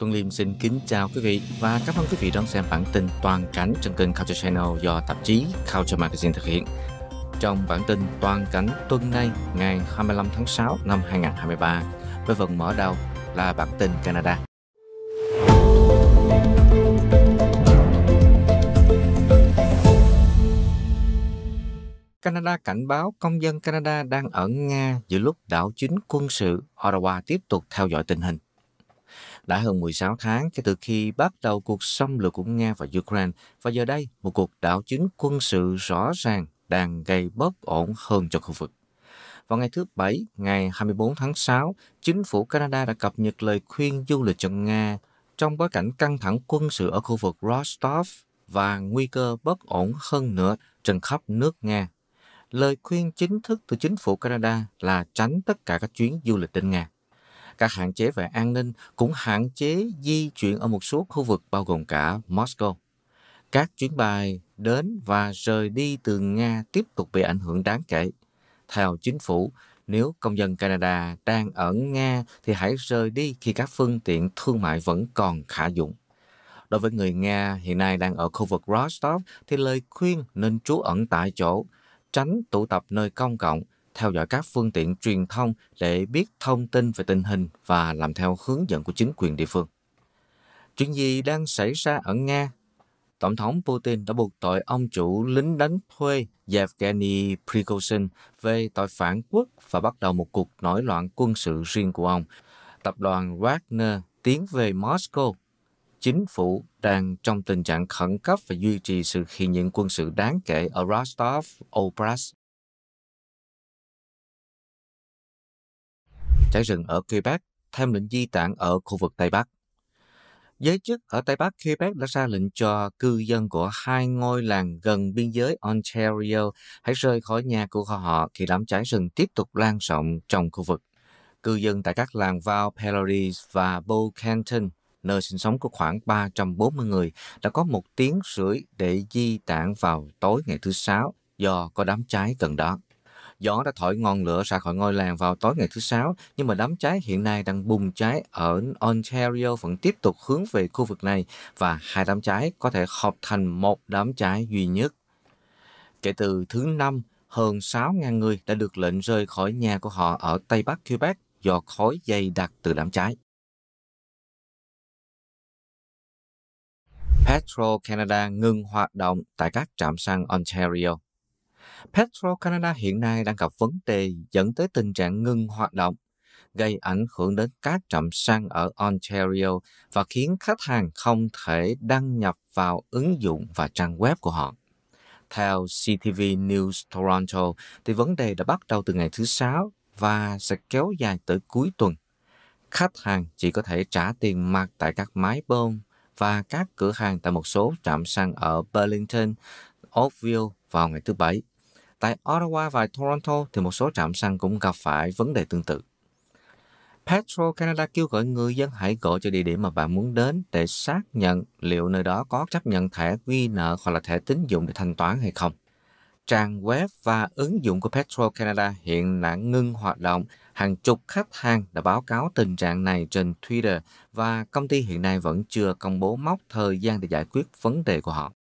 Tuấn Liêm xin kính chào quý vị và cảm ơn quý vị đón xem bản tin toàn cảnh trên kênh Culture Channel do tạp chí Culture Magazine thực hiện. Trong bản tin toàn cảnh tuần nay ngày 25 tháng 6 năm 2023 với phần mở đầu là bản tin Canada. Canada cảnh báo công dân Canada đang ở Nga giữa lúc đảo chính quân sự Ottawa tiếp tục theo dõi tình hình. Đã hơn 16 tháng kể từ khi bắt đầu cuộc xâm lược của Nga và Ukraine và giờ đây một cuộc đảo chính quân sự rõ ràng đang gây bất ổn hơn cho khu vực. Vào ngày thứ Bảy, ngày 24 tháng 6, chính phủ Canada đã cập nhật lời khuyên du lịch cho Nga trong bối cảnh căng thẳng quân sự ở khu vực Rostov và nguy cơ bất ổn hơn nữa trên khắp nước Nga. Lời khuyên chính thức từ chính phủ Canada là tránh tất cả các chuyến du lịch đến Nga các hạn chế về an ninh cũng hạn chế di chuyển ở một số khu vực bao gồm cả Moscow. Các chuyến bay đến và rời đi từ Nga tiếp tục bị ảnh hưởng đáng kể. Theo chính phủ, nếu công dân Canada đang ở Nga thì hãy rời đi khi các phương tiện thương mại vẫn còn khả dụng. Đối với người Nga hiện nay đang ở khu vực Rostov thì lời khuyên nên trú ẩn tại chỗ, tránh tụ tập nơi công cộng theo dõi các phương tiện truyền thông để biết thông tin về tình hình và làm theo hướng dẫn của chính quyền địa phương. Chuyện gì đang xảy ra ở Nga? Tổng thống Putin đã buộc tội ông chủ lính đánh thuê Yevgeny Prigozhin về tội phản quốc và bắt đầu một cuộc nổi loạn quân sự riêng của ông. Tập đoàn Wagner tiến về Moscow. Chính phủ đang trong tình trạng khẩn cấp và duy trì sự hiện diện quân sự đáng kể ở Rostov-Oblast cháy rừng ở Quebec, thêm lệnh di tản ở khu vực Tây Bắc. Giới chức ở Tây Bắc Quebec đã ra lệnh cho cư dân của hai ngôi làng gần biên giới Ontario hãy rời khỏi nhà của họ khi đám cháy rừng tiếp tục lan rộng trong khu vực. Cư dân tại các làng Val Pellories và Beaucanton, nơi sinh sống của khoảng 340 người, đã có một tiếng rưỡi để di tản vào tối ngày thứ Sáu do có đám cháy gần đó. Gió đã thổi ngọn lửa ra khỏi ngôi làng vào tối ngày thứ Sáu, nhưng mà đám cháy hiện nay đang bùng cháy ở Ontario vẫn tiếp tục hướng về khu vực này và hai đám cháy có thể hợp thành một đám cháy duy nhất. Kể từ thứ Năm, hơn 6.000 người đã được lệnh rời khỏi nhà của họ ở Tây Bắc Quebec do khói dày đặc từ đám cháy. Petro Canada ngừng hoạt động tại các trạm xăng Ontario. Petro Canada hiện nay đang gặp vấn đề dẫn tới tình trạng ngừng hoạt động, gây ảnh hưởng đến các trạm xăng ở Ontario và khiến khách hàng không thể đăng nhập vào ứng dụng và trang web của họ. Theo CTV News Toronto, thì vấn đề đã bắt đầu từ ngày thứ Sáu và sẽ kéo dài tới cuối tuần. Khách hàng chỉ có thể trả tiền mặt tại các máy bơm và các cửa hàng tại một số trạm xăng ở Burlington, Oakville vào ngày thứ Bảy. Tại Ottawa và Toronto thì một số trạm xăng cũng gặp phải vấn đề tương tự. Petro Canada kêu gọi người dân hãy gọi cho địa điểm mà bạn muốn đến để xác nhận liệu nơi đó có chấp nhận thẻ ghi nợ hoặc là thẻ tín dụng để thanh toán hay không. Trang web và ứng dụng của Petro Canada hiện đã ngưng hoạt động. Hàng chục khách hàng đã báo cáo tình trạng này trên Twitter và công ty hiện nay vẫn chưa công bố mốc thời gian để giải quyết vấn đề của họ.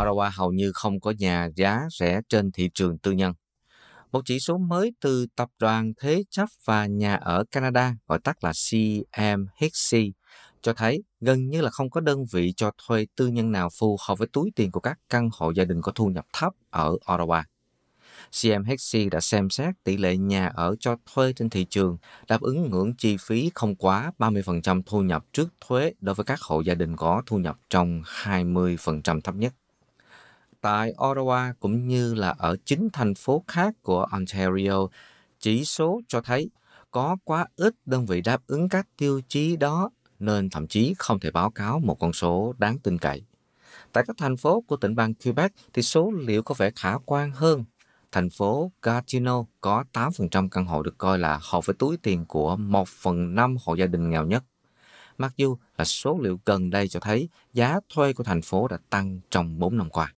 Arawa hầu như không có nhà giá rẻ trên thị trường tư nhân. Một chỉ số mới từ Tập đoàn Thế chấp và Nhà ở Canada, gọi tắt là CMHC, cho thấy gần như là không có đơn vị cho thuê tư nhân nào phù hợp với túi tiền của các căn hộ gia đình có thu nhập thấp ở Ottawa. CMHC đã xem xét tỷ lệ nhà ở cho thuê trên thị trường đáp ứng ngưỡng chi phí không quá 30% thu nhập trước thuế đối với các hộ gia đình có thu nhập trong 20% thấp nhất tại Ottawa cũng như là ở chính thành phố khác của Ontario, chỉ số cho thấy có quá ít đơn vị đáp ứng các tiêu chí đó nên thậm chí không thể báo cáo một con số đáng tin cậy. Tại các thành phố của tỉnh bang Quebec thì số liệu có vẻ khả quan hơn. Thành phố Gatineau có 8% căn hộ được coi là hợp với túi tiền của 1 phần 5 hộ gia đình nghèo nhất. Mặc dù là số liệu gần đây cho thấy giá thuê của thành phố đã tăng trong 4 năm qua.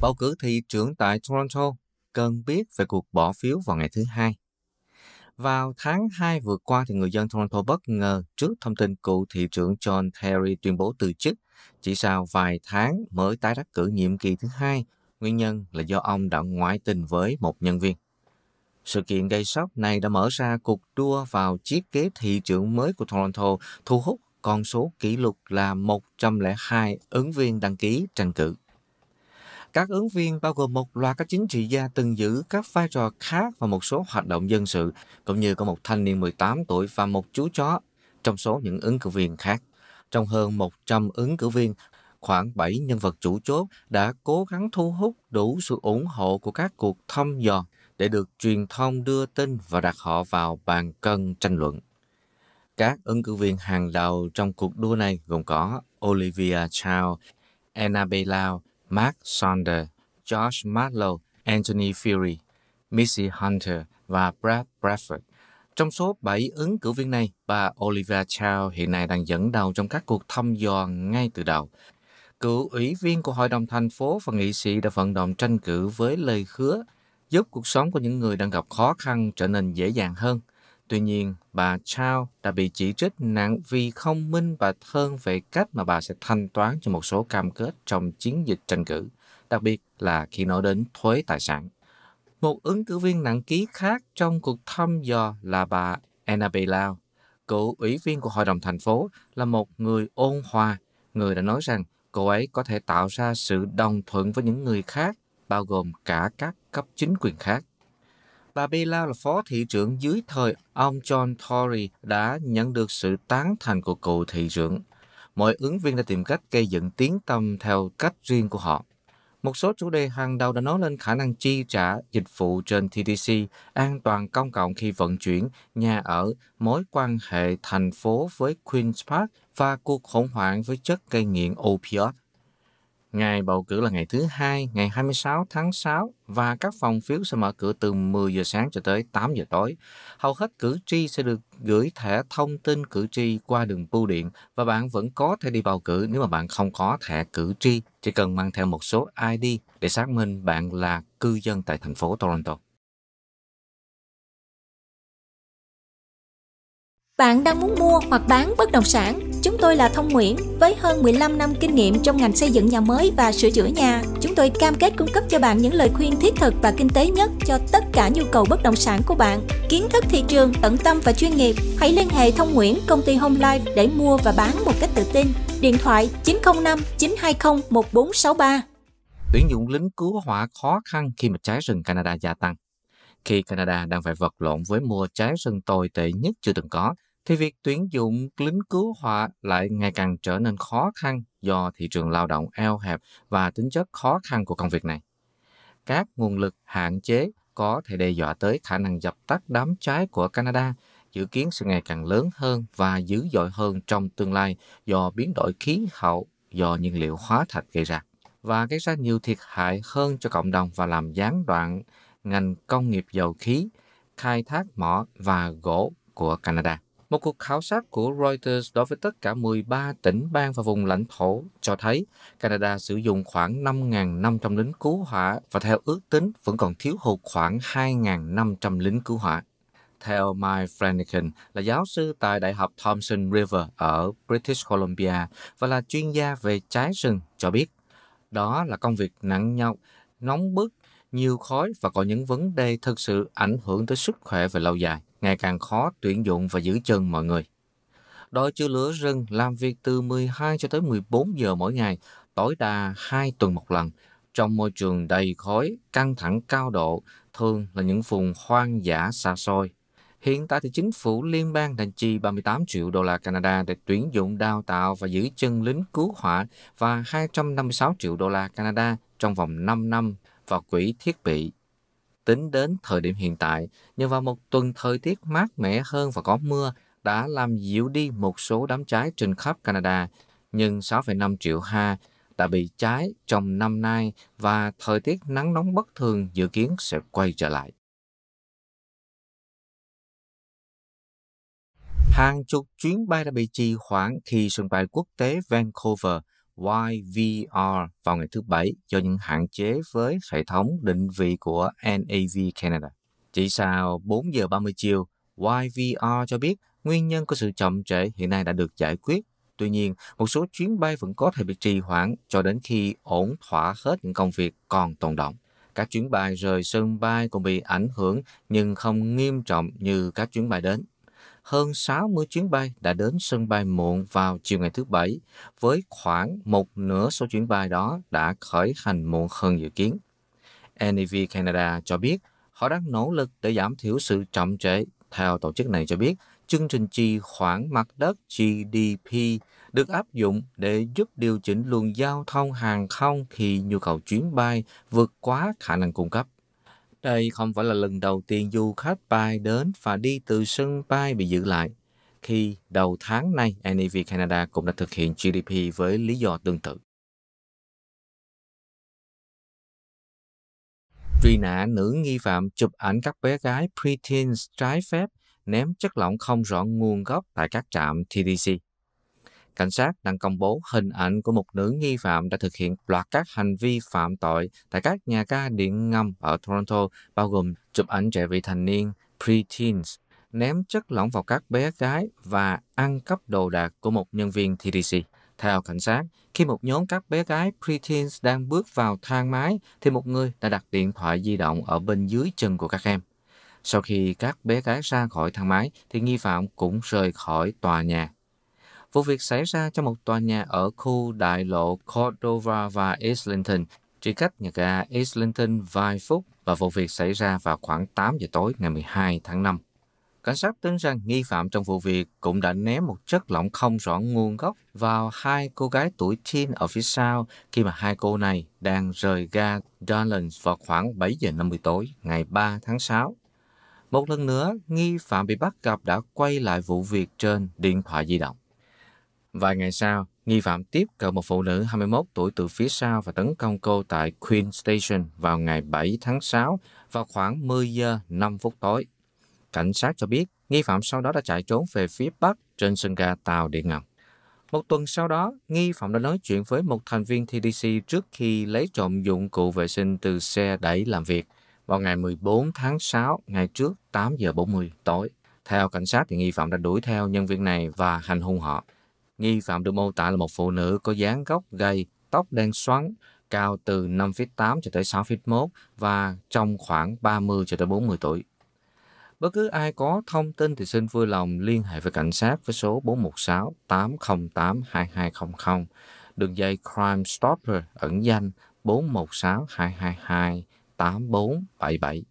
Bầu cử thị trưởng tại Toronto cần biết về cuộc bỏ phiếu vào ngày thứ hai. Vào tháng 2 vừa qua, thì người dân Toronto bất ngờ trước thông tin cựu thị trưởng John Terry tuyên bố từ chức chỉ sau vài tháng mới tái đắc cử nhiệm kỳ thứ hai. Nguyên nhân là do ông đã ngoại tình với một nhân viên. Sự kiện gây sốc này đã mở ra cuộc đua vào chiếc ghế thị trưởng mới của Toronto, thu hút con số kỷ lục là 102 ứng viên đăng ký tranh cử. Các ứng viên bao gồm một loạt các chính trị gia từng giữ các vai trò khác và một số hoạt động dân sự, cũng như có một thanh niên 18 tuổi và một chú chó trong số những ứng cử viên khác. Trong hơn 100 ứng cử viên, khoảng 7 nhân vật chủ chốt đã cố gắng thu hút đủ sự ủng hộ của các cuộc thăm dò để được truyền thông đưa tin và đặt họ vào bàn cân tranh luận. Các ứng cử viên hàng đầu trong cuộc đua này gồm có Olivia Chow, Annabelle Lau, Mark Saunders, Josh Marlow, Anthony Fury, Missy Hunter và Brad Bradford. Trong số 7 ứng cử viên này, bà Olivia Chow hiện nay đang dẫn đầu trong các cuộc thăm dò ngay từ đầu. Cựu ủy viên của Hội đồng thành phố và nghị sĩ đã vận động tranh cử với lời hứa giúp cuộc sống của những người đang gặp khó khăn trở nên dễ dàng hơn. Tuy nhiên, bà Chow đã bị chỉ trích nặng vì không minh bạch hơn về cách mà bà sẽ thanh toán cho một số cam kết trong chiến dịch tranh cử, đặc biệt là khi nói đến thuế tài sản. Một ứng cử viên nặng ký khác trong cuộc thăm dò là bà Annabelle Lau, cựu ủy viên của Hội đồng thành phố, là một người ôn hòa, người đã nói rằng cô ấy có thể tạo ra sự đồng thuận với những người khác, bao gồm cả các cấp chính quyền khác bà Bella là phó thị trưởng dưới thời ông John Tory đã nhận được sự tán thành của cựu thị trưởng. Mọi ứng viên đã tìm cách gây dựng tiếng tâm theo cách riêng của họ. Một số chủ đề hàng đầu đã nói lên khả năng chi trả dịch vụ trên TTC, an toàn công cộng khi vận chuyển, nhà ở, mối quan hệ thành phố với Queen's Park và cuộc khủng hoảng với chất gây nghiện opioid. Ngày bầu cử là ngày thứ hai, ngày 26 tháng 6 và các phòng phiếu sẽ mở cửa từ 10 giờ sáng cho tới 8 giờ tối. Hầu hết cử tri sẽ được gửi thẻ thông tin cử tri qua đường bưu điện và bạn vẫn có thể đi bầu cử nếu mà bạn không có thẻ cử tri, chỉ cần mang theo một số ID để xác minh bạn là cư dân tại thành phố Toronto. Bạn đang muốn mua hoặc bán bất động sản? Chúng tôi là Thông Nguyễn với hơn 15 năm kinh nghiệm trong ngành xây dựng nhà mới và sửa chữa nhà. Chúng tôi cam kết cung cấp cho bạn những lời khuyên thiết thực và kinh tế nhất cho tất cả nhu cầu bất động sản của bạn. Kiến thức thị trường, tận tâm và chuyên nghiệp. Hãy liên hệ Thông Nguyễn, công ty Home Life để mua và bán một cách tự tin. Điện thoại 905 920 1463. Tuyển dụng lính cứu hỏa khó khăn khi mà cháy rừng Canada gia tăng. Khi Canada đang phải vật lộn với mùa cháy rừng tồi tệ nhất chưa từng có, thì việc tuyển dụng lính cứu hỏa lại ngày càng trở nên khó khăn do thị trường lao động eo hẹp và tính chất khó khăn của công việc này. Các nguồn lực hạn chế có thể đe dọa tới khả năng dập tắt đám cháy của Canada, dự kiến sẽ ngày càng lớn hơn và dữ dội hơn trong tương lai do biến đổi khí hậu do nhiên liệu hóa thạch gây ra và gây ra nhiều thiệt hại hơn cho cộng đồng và làm gián đoạn ngành công nghiệp dầu khí, khai thác mỏ và gỗ của Canada. Một cuộc khảo sát của Reuters đối với tất cả 13 tỉnh, bang và vùng lãnh thổ cho thấy Canada sử dụng khoảng 5.500 lính cứu hỏa và theo ước tính vẫn còn thiếu hụt khoảng 2.500 lính cứu hỏa. Theo Mike Flanagan là giáo sư tại Đại học Thompson River ở British Columbia và là chuyên gia về trái rừng cho biết đó là công việc nặng nhọc, nóng bức, nhiều khói và có những vấn đề thực sự ảnh hưởng tới sức khỏe về lâu dài ngày càng khó tuyển dụng và giữ chân mọi người. Đội chữa lửa rừng làm việc từ 12 cho tới 14 giờ mỗi ngày, tối đa 2 tuần một lần, trong môi trường đầy khói, căng thẳng cao độ, thường là những vùng hoang dã xa xôi. Hiện tại thì chính phủ liên bang đang chi 38 triệu đô la Canada để tuyển dụng đào tạo và giữ chân lính cứu hỏa và 256 triệu đô la Canada trong vòng 5 năm vào quỹ thiết bị Tính đến thời điểm hiện tại, nhờ vào một tuần thời tiết mát mẻ hơn và có mưa đã làm dịu đi một số đám cháy trên khắp Canada, nhưng 6,5 triệu ha đã bị cháy trong năm nay và thời tiết nắng nóng bất thường dự kiến sẽ quay trở lại. Hàng chục chuyến bay đã bị trì hoãn khi sân bay quốc tế Vancouver – YVR vào ngày thứ Bảy do những hạn chế với hệ thống định vị của NAV Canada. Chỉ sau 4 giờ 30 chiều, YVR cho biết nguyên nhân của sự chậm trễ hiện nay đã được giải quyết. Tuy nhiên, một số chuyến bay vẫn có thể bị trì hoãn cho đến khi ổn thỏa hết những công việc còn tồn động. Các chuyến bay rời sân bay cũng bị ảnh hưởng nhưng không nghiêm trọng như các chuyến bay đến hơn 60 chuyến bay đã đến sân bay muộn vào chiều ngày thứ Bảy, với khoảng một nửa số chuyến bay đó đã khởi hành muộn hơn dự kiến. NAV Canada cho biết họ đang nỗ lực để giảm thiểu sự chậm trễ. Theo tổ chức này cho biết, chương trình chi khoản mặt đất GDP được áp dụng để giúp điều chỉnh luồng giao thông hàng không khi nhu cầu chuyến bay vượt quá khả năng cung cấp. Đây không phải là lần đầu tiên du khách bay đến và đi từ sân bay bị giữ lại khi đầu tháng nay NAV Canada cũng đã thực hiện GDP với lý do tương tự. Truy nã nữ nghi phạm chụp ảnh các bé gái preteens trái phép ném chất lỏng không rõ nguồn gốc tại các trạm TDC cảnh sát đang công bố hình ảnh của một nữ nghi phạm đã thực hiện loạt các hành vi phạm tội tại các nhà ga điện ngầm ở Toronto, bao gồm chụp ảnh trẻ vị thành niên, preteens, ném chất lỏng vào các bé gái và ăn cắp đồ đạc của một nhân viên TDC. Theo cảnh sát, khi một nhóm các bé gái preteens đang bước vào thang máy thì một người đã đặt điện thoại di động ở bên dưới chân của các em. Sau khi các bé gái ra khỏi thang máy thì nghi phạm cũng rời khỏi tòa nhà. Vụ việc xảy ra trong một tòa nhà ở khu đại lộ Cordova và Islington, chỉ cách nhà ga Islington vài phút và vụ việc xảy ra vào khoảng 8 giờ tối ngày 12 tháng 5. Cảnh sát tính rằng nghi phạm trong vụ việc cũng đã ném một chất lỏng không rõ nguồn gốc vào hai cô gái tuổi teen ở phía sau khi mà hai cô này đang rời ga Darlings vào khoảng 7 giờ 50 tối ngày 3 tháng 6. Một lần nữa, nghi phạm bị bắt gặp đã quay lại vụ việc trên điện thoại di động. Vài ngày sau, nghi phạm tiếp cận một phụ nữ 21 tuổi từ phía sau và tấn công cô tại Queen Station vào ngày 7 tháng 6 vào khoảng 10 giờ 5 phút tối. Cảnh sát cho biết nghi phạm sau đó đã chạy trốn về phía bắc trên sân ga tàu điện ngầm. Một tuần sau đó, nghi phạm đã nói chuyện với một thành viên TDC trước khi lấy trộm dụng cụ vệ sinh từ xe đẩy làm việc vào ngày 14 tháng 6, ngày trước 8 giờ 40 tối. Theo cảnh sát thì nghi phạm đã đuổi theo nhân viên này và hành hung họ. Nghi phạm được mô tả là một phụ nữ có dáng gốc gầy, tóc đen xoắn, cao từ 5 feet 8 cho tới 6 feet 1 và trong khoảng 30 cho tới 40 tuổi. Bất cứ ai có thông tin thì xin vui lòng liên hệ với cảnh sát với số 416 808 2200, đường dây Crime Stopper ẩn danh 416 222 8477.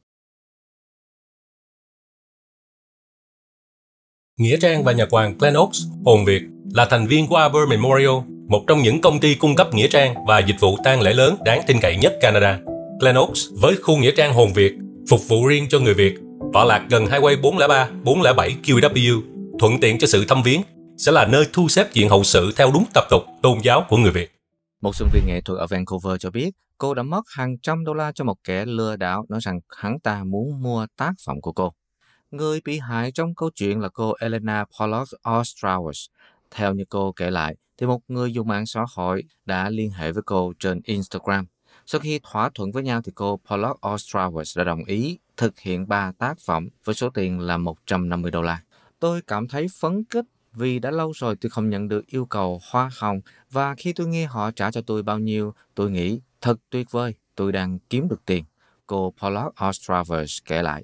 Nghĩa Trang và Nhật Hoàng Glen Oaks, Hồn Việt là thành viên của Arbor Memorial, một trong những công ty cung cấp nghĩa trang và dịch vụ tang lễ lớn đáng tin cậy nhất Canada. Glen Oaks với khu nghĩa trang hồn Việt, phục vụ riêng cho người Việt, tọa lạc gần Highway 403, 407 QW, thuận tiện cho sự thăm viếng, sẽ là nơi thu xếp diện hậu sự theo đúng tập tục tôn giáo của người Việt. Một sinh viên nghệ thuật ở Vancouver cho biết cô đã mất hàng trăm đô la cho một kẻ lừa đảo nói rằng hắn ta muốn mua tác phẩm của cô. Người bị hại trong câu chuyện là cô Elena Pollock Ostrowers. Theo như cô kể lại, thì một người dùng mạng xã hội đã liên hệ với cô trên Instagram. Sau khi thỏa thuận với nhau thì cô Pollock Ostrawitz đã đồng ý thực hiện ba tác phẩm với số tiền là 150 đô la. Tôi cảm thấy phấn khích vì đã lâu rồi tôi không nhận được yêu cầu hoa hồng và khi tôi nghe họ trả cho tôi bao nhiêu, tôi nghĩ thật tuyệt vời, tôi đang kiếm được tiền. Cô Pollock Ostravers kể lại.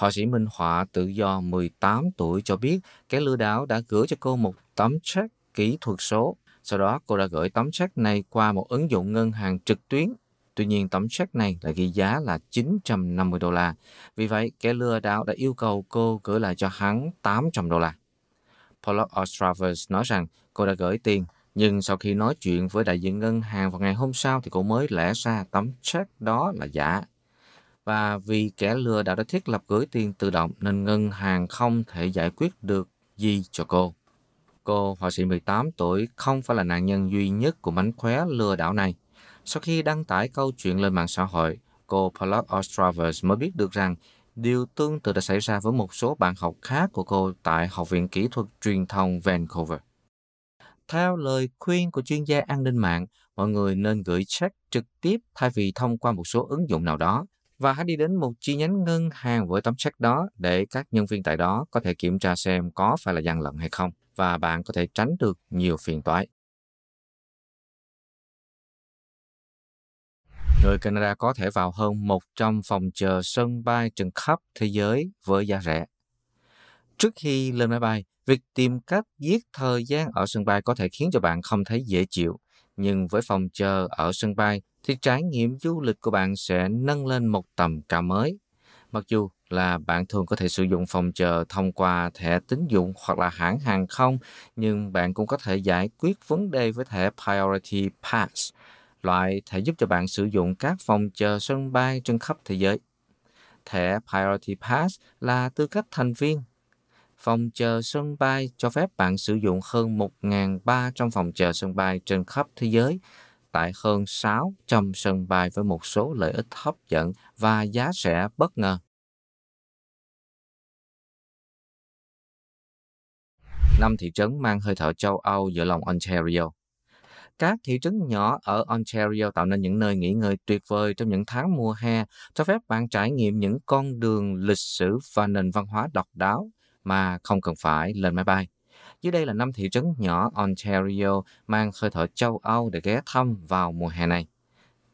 Họa sĩ minh họa tự do 18 tuổi cho biết kẻ lừa đảo đã gửi cho cô một tấm check kỹ thuật số. Sau đó cô đã gửi tấm check này qua một ứng dụng ngân hàng trực tuyến. Tuy nhiên tấm check này lại ghi giá là 950 đô la. Vì vậy, kẻ lừa đảo đã yêu cầu cô gửi lại cho hắn 800 đô la. Paula Ostravers nói rằng cô đã gửi tiền, nhưng sau khi nói chuyện với đại diện ngân hàng vào ngày hôm sau thì cô mới lẽ ra tấm check đó là giả và vì kẻ lừa đảo đã thiết lập gửi tiền tự động nên ngân hàng không thể giải quyết được gì cho cô. Cô, họa sĩ 18 tuổi, không phải là nạn nhân duy nhất của mánh khóe lừa đảo này. Sau khi đăng tải câu chuyện lên mạng xã hội, cô Paulette Ostravers mới biết được rằng điều tương tự đã xảy ra với một số bạn học khác của cô tại Học viện Kỹ thuật Truyền thông Vancouver. Theo lời khuyên của chuyên gia an ninh mạng, mọi người nên gửi check trực tiếp thay vì thông qua một số ứng dụng nào đó và hãy đi đến một chi nhánh ngân hàng với tấm séc đó để các nhân viên tại đó có thể kiểm tra xem có phải là gian lận hay không và bạn có thể tránh được nhiều phiền toái. Người Canada có thể vào hơn 100 phòng chờ sân bay trên khắp thế giới với giá rẻ. Trước khi lên máy bay, việc tìm cách giết thời gian ở sân bay có thể khiến cho bạn không thấy dễ chịu nhưng với phòng chờ ở sân bay thì trải nghiệm du lịch của bạn sẽ nâng lên một tầm cao mới. Mặc dù là bạn thường có thể sử dụng phòng chờ thông qua thẻ tín dụng hoặc là hãng hàng không, nhưng bạn cũng có thể giải quyết vấn đề với thẻ Priority Pass, loại thẻ giúp cho bạn sử dụng các phòng chờ sân bay trên khắp thế giới. Thẻ Priority Pass là tư cách thành viên Phòng chờ sân bay cho phép bạn sử dụng hơn 1.300 phòng chờ sân bay trên khắp thế giới tại hơn 600 sân bay với một số lợi ích hấp dẫn và giá rẻ bất ngờ. Năm thị trấn mang hơi thở châu Âu giữa lòng Ontario. Các thị trấn nhỏ ở Ontario tạo nên những nơi nghỉ ngơi tuyệt vời trong những tháng mùa hè, cho phép bạn trải nghiệm những con đường lịch sử và nền văn hóa độc đáo, mà không cần phải lên máy bay. Dưới đây là năm thị trấn nhỏ Ontario mang hơi thở châu Âu để ghé thăm vào mùa hè này.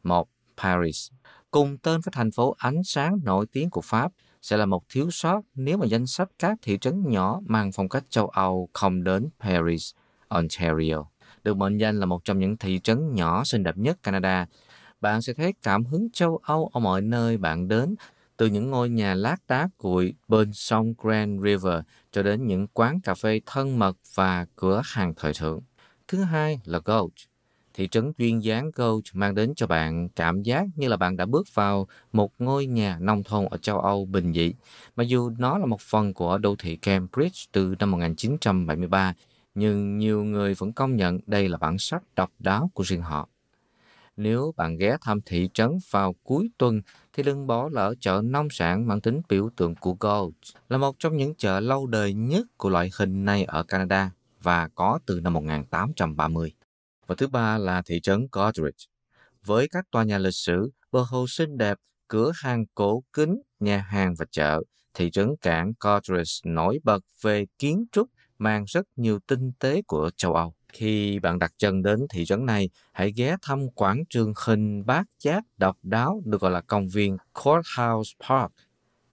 1. Paris Cùng tên với thành phố ánh sáng nổi tiếng của Pháp sẽ là một thiếu sót nếu mà danh sách các thị trấn nhỏ mang phong cách châu Âu không đến Paris, Ontario. Được mệnh danh là một trong những thị trấn nhỏ xinh đẹp nhất Canada, bạn sẽ thấy cảm hứng châu Âu ở mọi nơi bạn đến từ những ngôi nhà lát đá cuội bên sông Grand River cho đến những quán cà phê thân mật và cửa hàng thời thượng. Thứ hai là Gold. Thị trấn duyên dáng Gold mang đến cho bạn cảm giác như là bạn đã bước vào một ngôi nhà nông thôn ở châu Âu bình dị. Mặc dù nó là một phần của đô thị Cambridge từ năm 1973, nhưng nhiều người vẫn công nhận đây là bản sắc độc đáo của riêng họ. Nếu bạn ghé thăm thị trấn vào cuối tuần thì đừng bỏ lỡ chợ nông sản mang tính biểu tượng của Gold, là một trong những chợ lâu đời nhất của loại hình này ở Canada và có từ năm 1830. Và thứ ba là thị trấn Goderich, với các tòa nhà lịch sử, bờ hồ xinh đẹp, cửa hàng cổ kính, nhà hàng và chợ. Thị trấn cảng Goderich nổi bật về kiến trúc mang rất nhiều tinh tế của châu Âu. Khi bạn đặt chân đến thị trấn này, hãy ghé thăm quảng trường hình bát giác độc đáo được gọi là công viên Courthouse Park,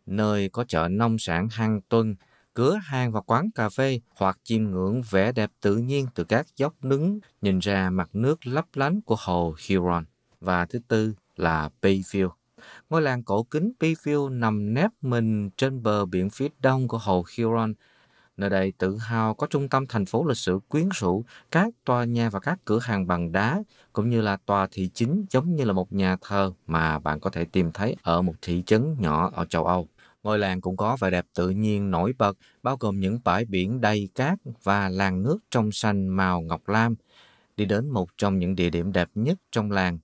nơi có chợ nông sản hàng tuần, cửa hàng và quán cà phê hoặc chiêm ngưỡng vẻ đẹp tự nhiên từ các dốc đứng nhìn ra mặt nước lấp lánh của hồ Huron. Và thứ tư là Bayfield. Ngôi làng cổ kính Bayfield nằm nép mình trên bờ biển phía đông của hồ Huron, Nơi đây tự hào có trung tâm thành phố lịch sử quyến rũ, các tòa nhà và các cửa hàng bằng đá, cũng như là tòa thị chính giống như là một nhà thờ mà bạn có thể tìm thấy ở một thị trấn nhỏ ở châu Âu. Ngôi làng cũng có vẻ đẹp tự nhiên nổi bật, bao gồm những bãi biển đầy cát và làng nước trong xanh màu ngọc lam. Đi đến một trong những địa điểm đẹp nhất trong làng,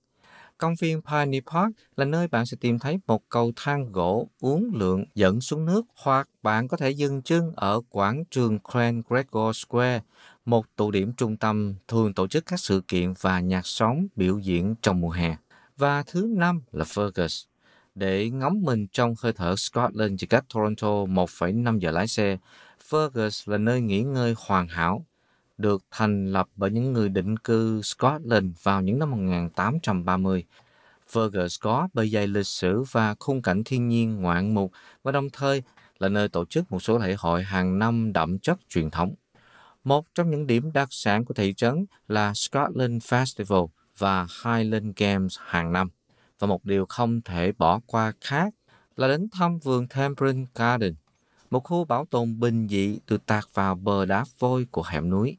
Công viên Pioneer Park là nơi bạn sẽ tìm thấy một cầu thang gỗ uốn lượn dẫn xuống nước hoặc bạn có thể dừng chân ở quảng trường Grand Gregor Square, một tụ điểm trung tâm thường tổ chức các sự kiện và nhạc sống biểu diễn trong mùa hè. Và thứ năm là Fergus. Để ngắm mình trong hơi thở Scotland chỉ cách Toronto 1,5 giờ lái xe, Fergus là nơi nghỉ ngơi hoàn hảo được thành lập bởi những người định cư Scotland vào những năm 1830. Virgil Scott bề dày lịch sử và khung cảnh thiên nhiên ngoạn mục và đồng thời là nơi tổ chức một số lễ hội hàng năm đậm chất truyền thống. Một trong những điểm đặc sản của thị trấn là Scotland Festival và Highland Games hàng năm. Và một điều không thể bỏ qua khác là đến thăm vườn Temperance Garden, một khu bảo tồn bình dị được tạc vào bờ đá vôi của hẻm núi.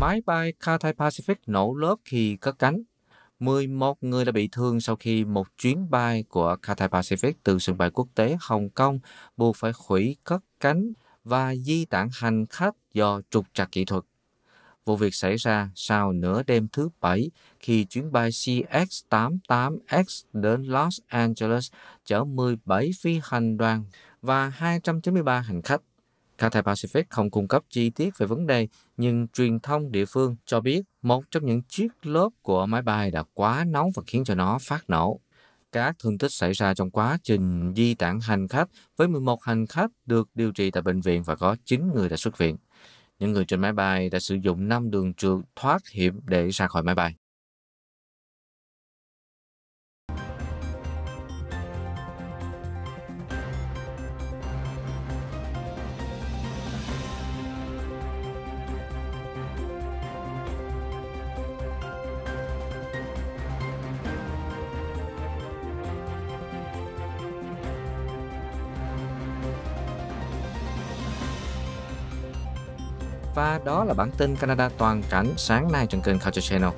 Máy bay Cathay Pacific nổ lớp khi cất cánh. 11 người đã bị thương sau khi một chuyến bay của Cathay Pacific từ sân bay quốc tế Hồng Kông buộc phải hủy cất cánh và di tản hành khách do trục trặc kỹ thuật. Vụ việc xảy ra sau nửa đêm thứ Bảy khi chuyến bay CX-88X đến Los Angeles chở 17 phi hành đoàn và 293 hành khách. Cathay Pacific không cung cấp chi tiết về vấn đề, nhưng truyền thông địa phương cho biết một trong những chiếc lốp của máy bay đã quá nóng và khiến cho nó phát nổ. Các thương tích xảy ra trong quá trình di tản hành khách với 11 hành khách được điều trị tại bệnh viện và có 9 người đã xuất viện. Những người trên máy bay đã sử dụng 5 đường trượt thoát hiểm để ra khỏi máy bay. Và đó là bản tin Canada toàn cảnh sáng nay trên kênh Culture Channel.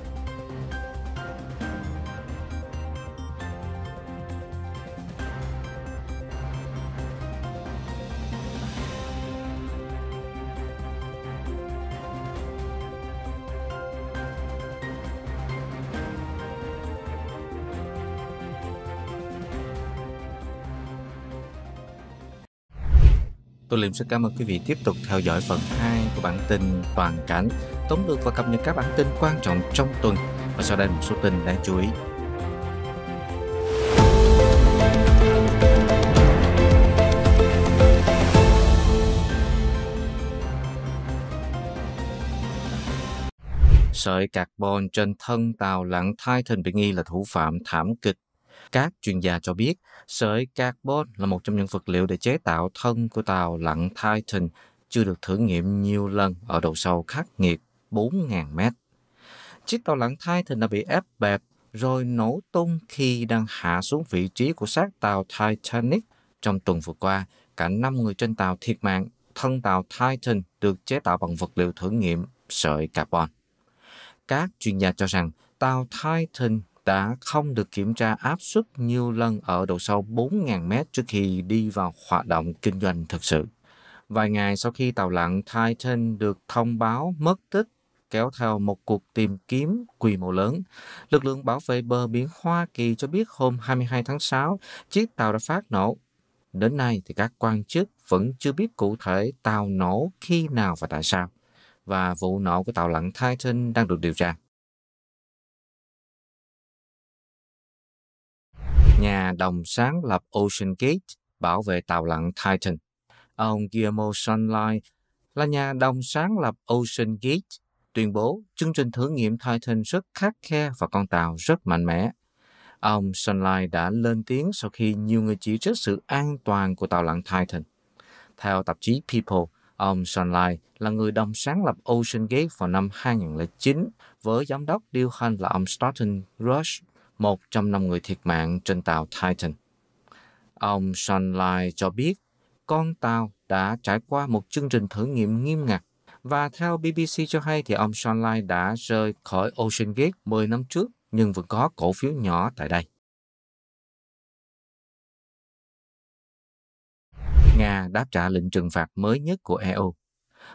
Tôi Liêm sẽ cảm ơn quý vị tiếp tục theo dõi phần 2 của bản tin toàn cảnh tóm lược và cập nhật các bản tin quan trọng trong tuần và sau đây một số tin đáng chú ý. Sợi carbon trên thân tàu lặng thai thình bị nghi là thủ phạm thảm kịch các chuyên gia cho biết, sợi carbon là một trong những vật liệu để chế tạo thân của tàu lặn Titan chưa được thử nghiệm nhiều lần ở độ sâu khắc nghiệt 4.000 mét. Chiếc tàu lặn Titan đã bị ép bẹp rồi nổ tung khi đang hạ xuống vị trí của xác tàu Titanic. Trong tuần vừa qua, cả 5 người trên tàu thiệt mạng. Thân tàu Titan được chế tạo bằng vật liệu thử nghiệm sợi carbon. Các chuyên gia cho rằng tàu Titan đã không được kiểm tra áp suất nhiều lần ở độ sâu 4.000 mét trước khi đi vào hoạt động kinh doanh thực sự. Vài ngày sau khi tàu lặn Titan được thông báo mất tích kéo theo một cuộc tìm kiếm quy mô lớn. Lực lượng bảo vệ bờ biển Hoa Kỳ cho biết hôm 22 tháng 6, chiếc tàu đã phát nổ. Đến nay thì các quan chức vẫn chưa biết cụ thể tàu nổ khi nào và tại sao. Và vụ nổ của tàu lặn Titan đang được điều tra. nhà đồng sáng lập Ocean Gate bảo vệ tàu lặn Titan. Ông Guillermo Sunlight là nhà đồng sáng lập Ocean Gate, tuyên bố chương trình thử nghiệm Titan rất khắc khe và con tàu rất mạnh mẽ. Ông Sunlight đã lên tiếng sau khi nhiều người chỉ trích sự an toàn của tàu lặn Titan. Theo tạp chí People, ông Sunlight là người đồng sáng lập Ocean Gate vào năm 2009 với giám đốc điều hành là ông Stoughton Rush một trong năm người thiệt mạng trên tàu Titan. Ông Sean Lai cho biết con tàu đã trải qua một chương trình thử nghiệm nghiêm ngặt và theo BBC cho hay thì ông Sean Lai đã rời khỏi Ocean Gate 10 năm trước nhưng vẫn có cổ phiếu nhỏ tại đây. Nga đáp trả lệnh trừng phạt mới nhất của EU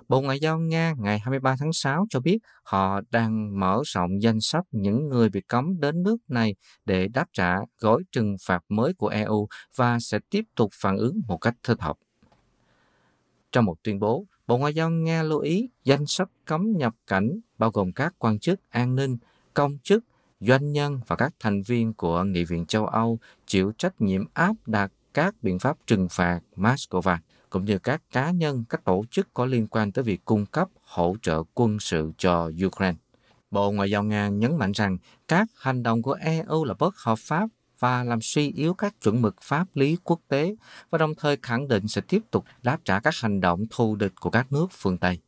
Bộ Ngoại giao Nga ngày 23 tháng 6 cho biết họ đang mở rộng danh sách những người bị cấm đến nước này để đáp trả gói trừng phạt mới của EU và sẽ tiếp tục phản ứng một cách thích hợp. Trong một tuyên bố, Bộ Ngoại giao Nga lưu ý danh sách cấm nhập cảnh bao gồm các quan chức an ninh, công chức, doanh nhân và các thành viên của Nghị viện châu Âu chịu trách nhiệm áp đặt các biện pháp trừng phạt Moscow cũng như các cá nhân, các tổ chức có liên quan tới việc cung cấp hỗ trợ quân sự cho Ukraine. Bộ Ngoại giao Nga nhấn mạnh rằng các hành động của EU là bất hợp pháp và làm suy yếu các chuẩn mực pháp lý quốc tế và đồng thời khẳng định sẽ tiếp tục đáp trả các hành động thù địch của các nước phương Tây.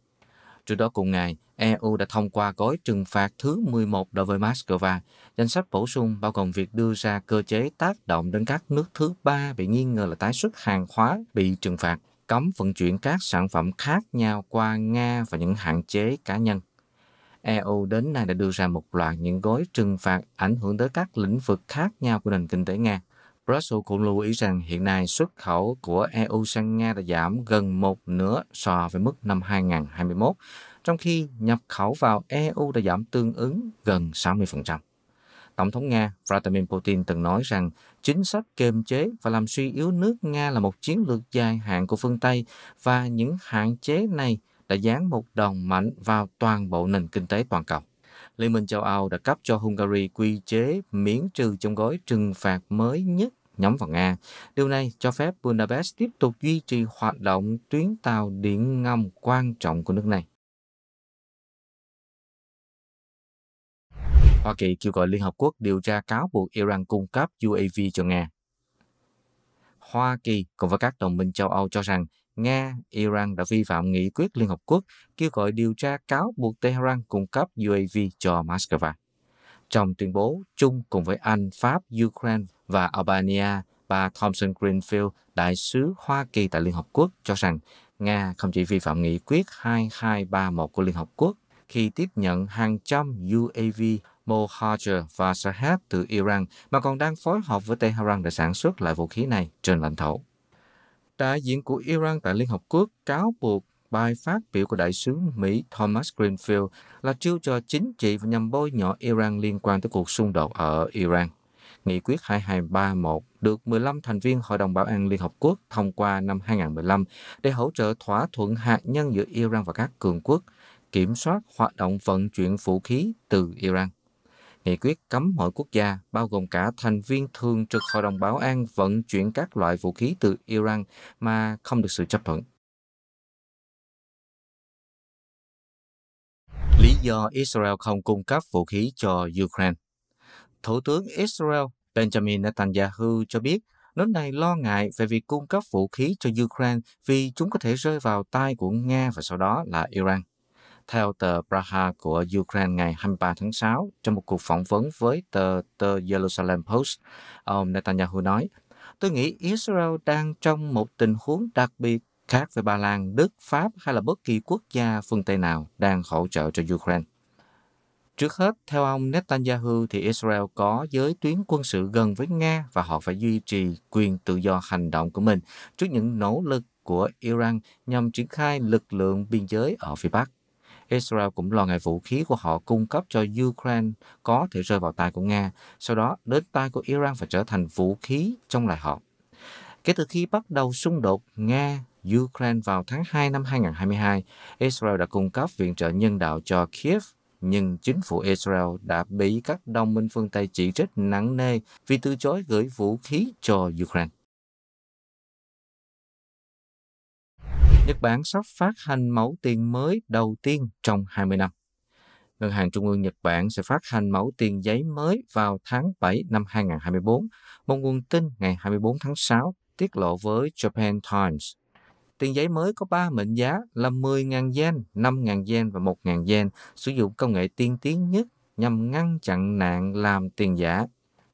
Trước đó cùng ngày, EU đã thông qua gói trừng phạt thứ 11 đối với Moscow. Danh sách bổ sung bao gồm việc đưa ra cơ chế tác động đến các nước thứ ba bị nghi ngờ là tái xuất hàng hóa bị trừng phạt cấm vận chuyển các sản phẩm khác nhau qua Nga và những hạn chế cá nhân. EU đến nay đã đưa ra một loạt những gói trừng phạt ảnh hưởng tới các lĩnh vực khác nhau của nền kinh tế Nga. Brussels cũng lưu ý rằng hiện nay xuất khẩu của EU sang Nga đã giảm gần một nửa so với mức năm 2021, trong khi nhập khẩu vào EU đã giảm tương ứng gần 60%. Tổng thống Nga Vladimir Putin từng nói rằng chính sách kiềm chế và làm suy yếu nước Nga là một chiến lược dài hạn của phương Tây và những hạn chế này đã dán một đòn mạnh vào toàn bộ nền kinh tế toàn cầu. Liên minh châu Âu đã cấp cho Hungary quy chế miễn trừ trong gói trừng phạt mới nhất nhắm vào Nga. Điều này cho phép Budapest tiếp tục duy trì hoạt động tuyến tàu điện ngầm quan trọng của nước này. Hoa Kỳ kêu gọi Liên Hợp Quốc điều tra cáo buộc Iran cung cấp UAV cho Nga. Hoa Kỳ cùng với các đồng minh châu Âu cho rằng Nga, Iran đã vi phạm nghị quyết Liên Hợp Quốc kêu gọi điều tra cáo buộc Tehran cung cấp UAV cho Moscow. Trong tuyên bố, chung cùng với Anh, Pháp, Ukraine và Albania, bà Thompson Greenfield, đại sứ Hoa Kỳ tại Liên Hợp Quốc, cho rằng Nga không chỉ vi phạm nghị quyết 2231 của Liên Hợp Quốc khi tiếp nhận hàng trăm UAV Mohajer và Sahab từ Iran mà còn đang phối hợp với Tehran để sản xuất lại vũ khí này trên lãnh thổ. Đại diện của Iran tại Liên Hợp Quốc cáo buộc bài phát biểu của đại sứ Mỹ Thomas Greenfield là chiêu trò chính trị và nhằm bôi nhọ Iran liên quan tới cuộc xung đột ở Iran. Nghị quyết 2231 được 15 thành viên Hội đồng Bảo an Liên Hợp Quốc thông qua năm 2015 để hỗ trợ thỏa thuận hạt nhân giữa Iran và các cường quốc, kiểm soát hoạt động vận chuyển vũ khí từ Iran. Nghị quyết cấm mọi quốc gia, bao gồm cả thành viên thường trực Hội đồng Bảo an vận chuyển các loại vũ khí từ Iran mà không được sự chấp thuận. Lý do Israel không cung cấp vũ khí cho Ukraine Thủ tướng Israel Benjamin Netanyahu cho biết nước này lo ngại về việc cung cấp vũ khí cho Ukraine vì chúng có thể rơi vào tay của Nga và sau đó là Iran theo tờ Praha của Ukraine ngày 23 tháng 6. Trong một cuộc phỏng vấn với tờ The Jerusalem Post, ông Netanyahu nói, Tôi nghĩ Israel đang trong một tình huống đặc biệt khác với Ba Lan, Đức, Pháp hay là bất kỳ quốc gia phương Tây nào đang hỗ trợ cho Ukraine. Trước hết, theo ông Netanyahu thì Israel có giới tuyến quân sự gần với Nga và họ phải duy trì quyền tự do hành động của mình trước những nỗ lực của Iran nhằm triển khai lực lượng biên giới ở phía Bắc. Israel cũng lo ngại vũ khí của họ cung cấp cho Ukraine có thể rơi vào tay của Nga, sau đó đến tay của Iran và trở thành vũ khí trong lại họ. Kể từ khi bắt đầu xung đột Nga Ukraine vào tháng 2 năm 2022, Israel đã cung cấp viện trợ nhân đạo cho Kiev nhưng chính phủ Israel đã bị các đồng minh phương Tây chỉ trích nặng nề vì từ chối gửi vũ khí cho Ukraine. Nhật Bản sắp phát hành mẫu tiền mới đầu tiên trong 20 năm. Ngân hàng Trung ương Nhật Bản sẽ phát hành mẫu tiền giấy mới vào tháng 7 năm 2024, một nguồn tin ngày 24 tháng 6 tiết lộ với Japan Times. Tiền giấy mới có 3 mệnh giá là 10.000 yen, 5.000 yen và 1.000 yen, sử dụng công nghệ tiên tiến nhất nhằm ngăn chặn nạn làm tiền giả.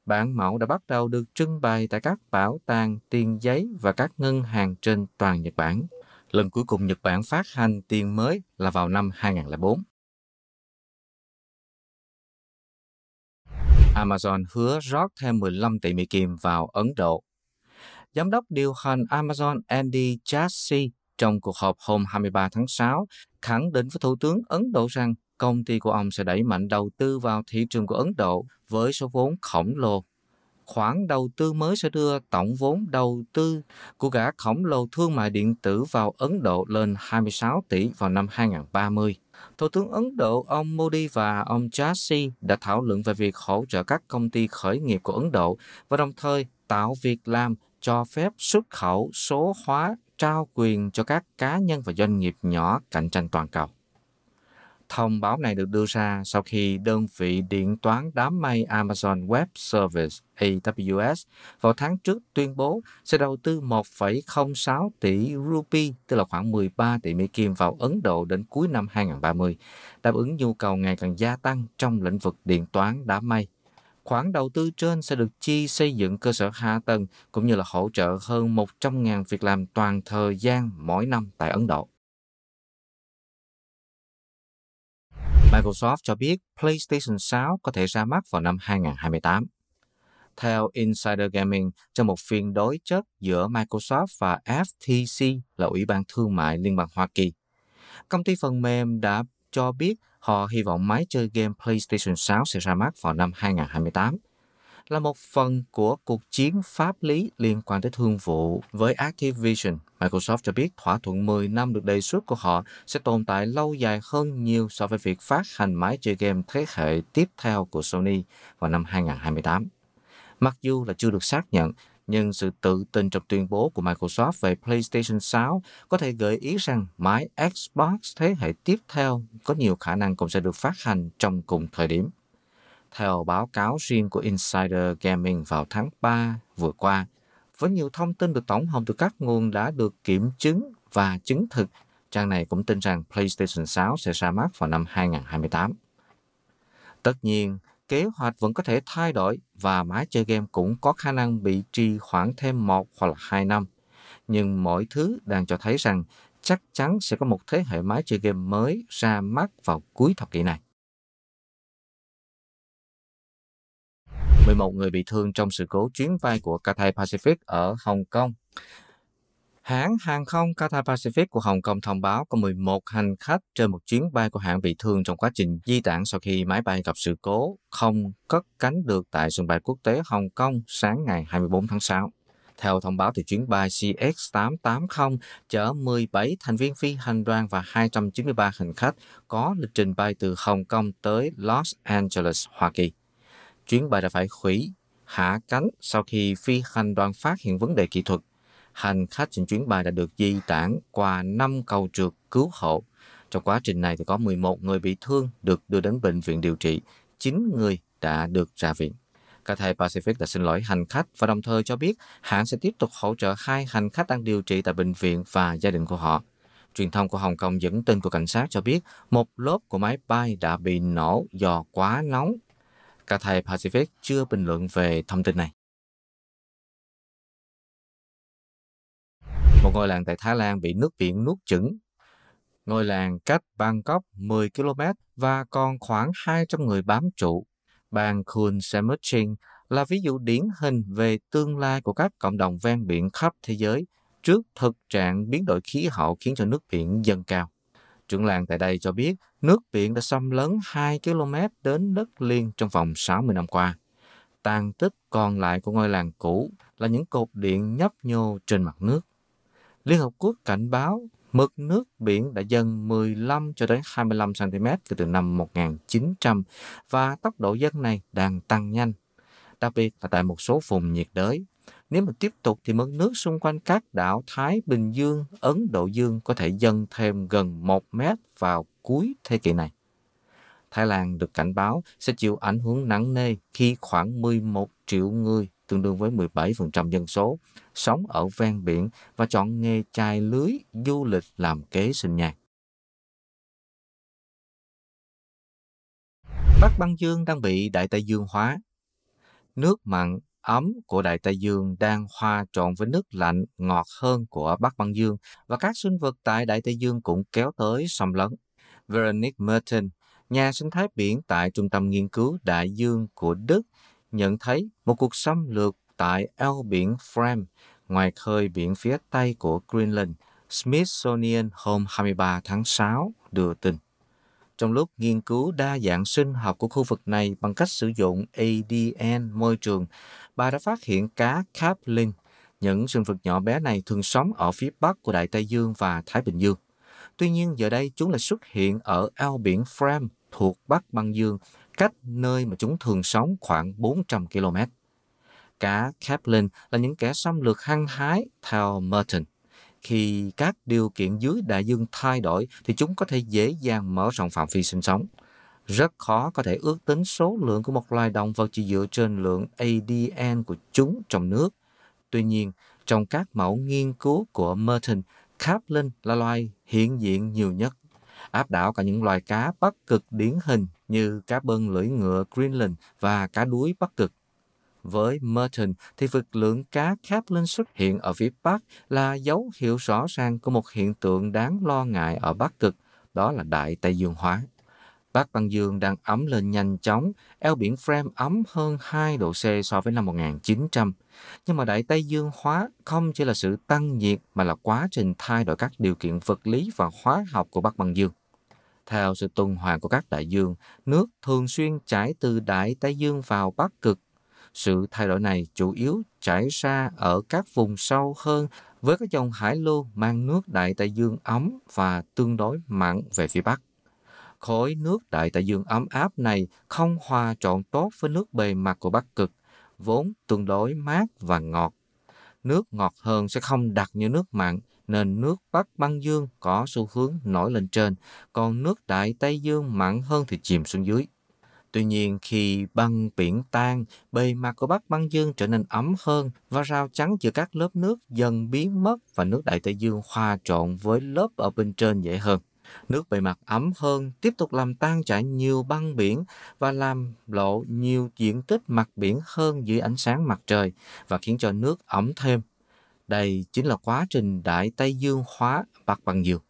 Bản mẫu đã bắt đầu được trưng bày tại các bảo tàng tiền giấy và các ngân hàng trên toàn Nhật Bản. Lần cuối cùng Nhật Bản phát hành tiền mới là vào năm 2004. Amazon hứa rót thêm 15 tỷ Mỹ Kim vào Ấn Độ. Giám đốc điều hành Amazon Andy Jassy trong cuộc họp hôm 23 tháng 6 khẳng định với Thủ tướng Ấn Độ rằng công ty của ông sẽ đẩy mạnh đầu tư vào thị trường của Ấn Độ với số vốn khổng lồ khoản đầu tư mới sẽ đưa tổng vốn đầu tư của gã khổng lồ thương mại điện tử vào Ấn Độ lên 26 tỷ vào năm 2030. Thủ tướng Ấn Độ ông Modi và ông Jassy đã thảo luận về việc hỗ trợ các công ty khởi nghiệp của Ấn Độ và đồng thời tạo việc làm cho phép xuất khẩu số hóa trao quyền cho các cá nhân và doanh nghiệp nhỏ cạnh tranh toàn cầu. Thông báo này được đưa ra sau khi đơn vị điện toán đám mây Amazon Web Service AWS vào tháng trước tuyên bố sẽ đầu tư 1,06 tỷ rupee, tức là khoảng 13 tỷ Mỹ Kim vào Ấn Độ đến cuối năm 2030, đáp ứng nhu cầu ngày càng gia tăng trong lĩnh vực điện toán đám mây. Khoản đầu tư trên sẽ được chi xây dựng cơ sở hạ tầng cũng như là hỗ trợ hơn 100.000 việc làm toàn thời gian mỗi năm tại Ấn Độ. Microsoft cho biết PlayStation 6 có thể ra mắt vào năm 2028. Theo Insider Gaming, trong một phiên đối chất giữa Microsoft và FTC là Ủy ban Thương mại Liên bang Hoa Kỳ, công ty phần mềm đã cho biết họ hy vọng máy chơi game PlayStation 6 sẽ ra mắt vào năm 2028 là một phần của cuộc chiến pháp lý liên quan tới thương vụ. Với Activision, Microsoft cho biết thỏa thuận 10 năm được đề xuất của họ sẽ tồn tại lâu dài hơn nhiều so với việc phát hành máy chơi game thế hệ tiếp theo của Sony vào năm 2028. Mặc dù là chưa được xác nhận, nhưng sự tự tin trong tuyên bố của Microsoft về PlayStation 6 có thể gợi ý rằng máy Xbox thế hệ tiếp theo có nhiều khả năng cũng sẽ được phát hành trong cùng thời điểm. Theo báo cáo riêng của Insider Gaming vào tháng 3 vừa qua, với nhiều thông tin được tổng hợp từ các nguồn đã được kiểm chứng và chứng thực, trang này cũng tin rằng PlayStation 6 sẽ ra mắt vào năm 2028. Tất nhiên, kế hoạch vẫn có thể thay đổi và máy chơi game cũng có khả năng bị trì khoảng thêm một hoặc là hai năm. Nhưng mọi thứ đang cho thấy rằng chắc chắn sẽ có một thế hệ máy chơi game mới ra mắt vào cuối thập kỷ này. 11 người bị thương trong sự cố chuyến bay của Cathay Pacific ở Hồng Kông. Hãng hàng không Cathay Pacific của Hồng Kông thông báo có 11 hành khách trên một chuyến bay của hãng bị thương trong quá trình di tản sau khi máy bay gặp sự cố không cất cánh được tại sân bay quốc tế Hồng Kông sáng ngày 24 tháng 6. Theo thông báo thì chuyến bay CX880 chở 17 thành viên phi hành đoàn và 293 hành khách có lịch trình bay từ Hồng Kông tới Los Angeles, Hoa Kỳ chuyến bay đã phải hủy hạ cánh sau khi phi hành đoàn phát hiện vấn đề kỹ thuật. Hành khách trên chuyến bay đã được di tản qua 5 cầu trượt cứu hộ. Trong quá trình này thì có 11 người bị thương được đưa đến bệnh viện điều trị, 9 người đã được ra viện. Cathay Pacific đã xin lỗi hành khách và đồng thời cho biết hãng sẽ tiếp tục hỗ trợ hai hành khách đang điều trị tại bệnh viện và gia đình của họ. Truyền thông của Hồng Kông dẫn tin của cảnh sát cho biết một lốp của máy bay đã bị nổ do quá nóng các thầy Pacific chưa bình luận về thông tin này. Một ngôi làng tại Thái Lan bị nước biển nuốt chửng. Ngôi làng cách Bangkok 10 km và còn khoảng 200 người bám trụ. Bang Khun Samuching là ví dụ điển hình về tương lai của các cộng đồng ven biển khắp thế giới trước thực trạng biến đổi khí hậu khiến cho nước biển dâng cao. Trưởng làng tại đây cho biết nước biển đã xâm lấn 2 km đến đất liền trong vòng 60 năm qua. Tàn tích còn lại của ngôi làng cũ là những cột điện nhấp nhô trên mặt nước. Liên Hợp Quốc cảnh báo mực nước biển đã dâng 15 cho đến 25 cm kể từ năm 1900 và tốc độ dâng này đang tăng nhanh, đặc biệt là tại một số vùng nhiệt đới nếu mà tiếp tục thì mực nước xung quanh các đảo Thái Bình Dương, Ấn Độ Dương có thể dâng thêm gần 1 mét vào cuối thế kỷ này. Thái Lan được cảnh báo sẽ chịu ảnh hưởng nặng nề khi khoảng 11 triệu người, tương đương với 17% dân số, sống ở ven biển và chọn nghề chài lưới du lịch làm kế sinh nhai. Bắc Băng Dương đang bị đại tây dương hóa. Nước mặn ấm của Đại Tây Dương đang hòa trộn với nước lạnh ngọt hơn của Bắc Băng Dương và các sinh vật tại Đại Tây Dương cũng kéo tới xâm lấn. Veronique Merton, nhà sinh thái biển tại Trung tâm Nghiên cứu Đại Dương của Đức, nhận thấy một cuộc xâm lược tại eo biển Fram, ngoài khơi biển phía Tây của Greenland, Smithsonian hôm 23 tháng 6 đưa tin trong lúc nghiên cứu đa dạng sinh học của khu vực này bằng cách sử dụng ADN môi trường, bà đã phát hiện cá Caplin. Những sinh vật nhỏ bé này thường sống ở phía bắc của Đại Tây Dương và Thái Bình Dương. Tuy nhiên, giờ đây chúng lại xuất hiện ở eo biển Fram thuộc Bắc Băng Dương, cách nơi mà chúng thường sống khoảng 400 km. Cá Caplin là những kẻ xâm lược hăng hái theo Merton khi các điều kiện dưới đại dương thay đổi thì chúng có thể dễ dàng mở rộng phạm vi sinh sống. Rất khó có thể ước tính số lượng của một loài động vật chỉ dựa trên lượng ADN của chúng trong nước. Tuy nhiên, trong các mẫu nghiên cứu của Merton, Cáp Linh là loài hiện diện nhiều nhất, áp đảo cả những loài cá bắc cực điển hình như cá bơn lưỡi ngựa Greenland và cá đuối bắc cực với Merton thì vực lượng cá khát lên xuất hiện ở phía Bắc là dấu hiệu rõ ràng của một hiện tượng đáng lo ngại ở Bắc Cực, đó là đại Tây Dương hóa. Bắc Băng Dương đang ấm lên nhanh chóng, eo biển Fram ấm hơn 2 độ C so với năm 1900. Nhưng mà Đại Tây Dương hóa không chỉ là sự tăng nhiệt mà là quá trình thay đổi các điều kiện vật lý và hóa học của Bắc Băng Dương. Theo sự tuần hoàn của các đại dương, nước thường xuyên chảy từ Đại Tây Dương vào Bắc Cực sự thay đổi này chủ yếu trải ra ở các vùng sâu hơn với các dòng hải lưu mang nước Đại Tây Dương ấm và tương đối mặn về phía Bắc. Khối nước Đại Tây Dương ấm áp này không hòa trộn tốt với nước bề mặt của Bắc Cực, vốn tương đối mát và ngọt. Nước ngọt hơn sẽ không đặc như nước mặn, nên nước Bắc Băng Dương có xu hướng nổi lên trên, còn nước Đại Tây Dương mặn hơn thì chìm xuống dưới. Tuy nhiên, khi băng biển tan, bề mặt của Bắc Băng Dương trở nên ấm hơn và rào chắn giữa các lớp nước dần biến mất và nước Đại Tây Dương hòa trộn với lớp ở bên trên dễ hơn. Nước bề mặt ấm hơn tiếp tục làm tan chảy nhiều băng biển và làm lộ nhiều diện tích mặt biển hơn dưới ánh sáng mặt trời và khiến cho nước ấm thêm. Đây chính là quá trình Đại Tây Dương hóa Bắc Băng Dương.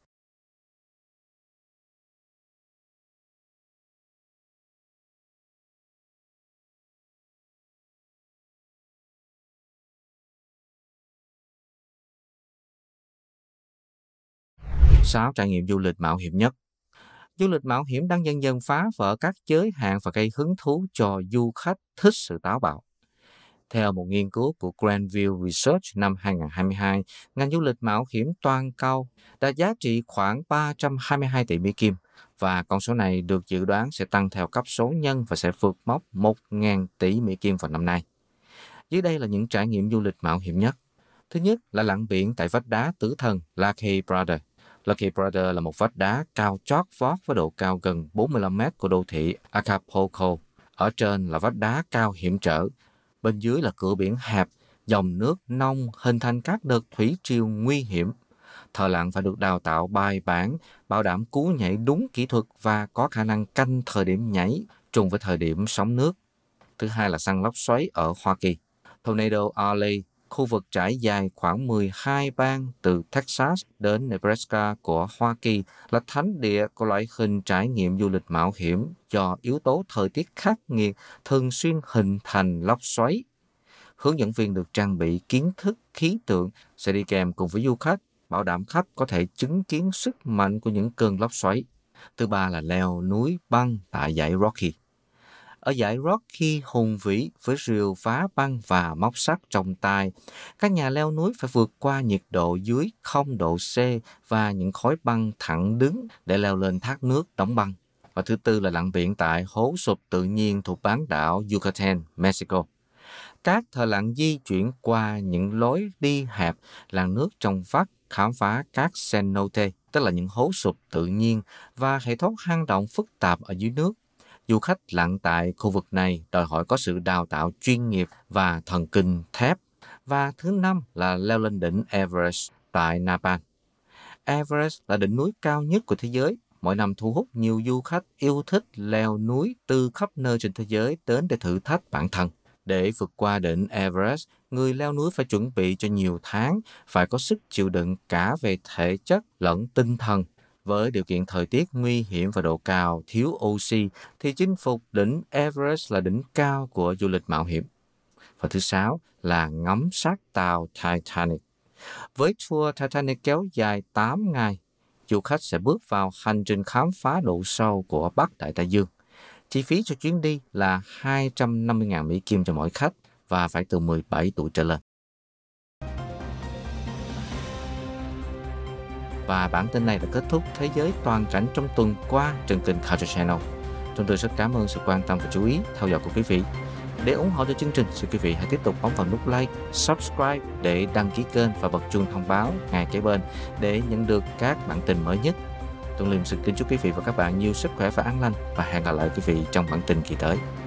6. Trải nghiệm du lịch mạo hiểm nhất Du lịch mạo hiểm đang dần dần phá vỡ các giới hạn và gây hứng thú cho du khách thích sự táo bạo. Theo một nghiên cứu của Grandview Research năm 2022, ngành du lịch mạo hiểm toàn cầu đã giá trị khoảng 322 tỷ Mỹ Kim và con số này được dự đoán sẽ tăng theo cấp số nhân và sẽ vượt mốc 1.000 tỷ Mỹ Kim vào năm nay. Dưới đây là những trải nghiệm du lịch mạo hiểm nhất. Thứ nhất là lặn biển tại vách đá tử thần Lucky Brother Lucky Brother là một vách đá cao chót vót với độ cao gần 45 mét của đô thị Acapulco. Ở trên là vách đá cao hiểm trở, bên dưới là cửa biển hẹp, dòng nước nông hình thành các đợt thủy triều nguy hiểm. Thợ lặn phải được đào tạo bài bản, bảo đảm cú nhảy đúng kỹ thuật và có khả năng canh thời điểm nhảy trùng với thời điểm sóng nước. Thứ hai là săn lóc xoáy ở Hoa Kỳ. Tornado Alley khu vực trải dài khoảng 12 bang từ Texas đến Nebraska của Hoa Kỳ là thánh địa của loại hình trải nghiệm du lịch mạo hiểm do yếu tố thời tiết khắc nghiệt thường xuyên hình thành lốc xoáy. Hướng dẫn viên được trang bị kiến thức khí tượng sẽ đi kèm cùng với du khách, bảo đảm khách có thể chứng kiến sức mạnh của những cơn lốc xoáy. Thứ ba là leo núi băng tại dãy Rocky ở giải Rocky hùng vĩ với rìu phá băng và móc sắt trong tay. Các nhà leo núi phải vượt qua nhiệt độ dưới 0 độ C và những khói băng thẳng đứng để leo lên thác nước đóng băng. Và thứ tư là lặn biển tại hố sụp tự nhiên thuộc bán đảo Yucatan, Mexico các thợ lặn di chuyển qua những lối đi hẹp làn nước trong vắt khám phá các cenote tức là những hố sụp tự nhiên và hệ thống hang động phức tạp ở dưới nước Du khách lặn tại khu vực này đòi hỏi có sự đào tạo chuyên nghiệp và thần kinh thép. Và thứ năm là leo lên đỉnh Everest tại Nepal. Everest là đỉnh núi cao nhất của thế giới. Mỗi năm thu hút nhiều du khách yêu thích leo núi từ khắp nơi trên thế giới đến để thử thách bản thân. Để vượt qua đỉnh Everest, người leo núi phải chuẩn bị cho nhiều tháng, phải có sức chịu đựng cả về thể chất lẫn tinh thần với điều kiện thời tiết nguy hiểm và độ cao thiếu oxy thì chinh phục đỉnh Everest là đỉnh cao của du lịch mạo hiểm. Và thứ sáu là ngắm sát tàu Titanic. Với tour Titanic kéo dài 8 ngày, du khách sẽ bước vào hành trình khám phá độ sâu của Bắc Đại Tây Dương. Chi phí cho chuyến đi là 250.000 Mỹ Kim cho mỗi khách và phải từ 17 tuổi trở lên. Và bản tin này đã kết thúc thế giới toàn cảnh trong tuần qua trên kênh Culture Channel. Chúng tôi rất cảm ơn sự quan tâm và chú ý theo dõi của quý vị. Để ủng hộ cho chương trình, xin quý vị hãy tiếp tục bấm vào nút like, subscribe để đăng ký kênh và bật chuông thông báo ngay kế bên để nhận được các bản tin mới nhất. Tuấn Liêm xin kính chúc quý vị và các bạn nhiều sức khỏe và an lành và hẹn gặp lại quý vị trong bản tin kỳ tới.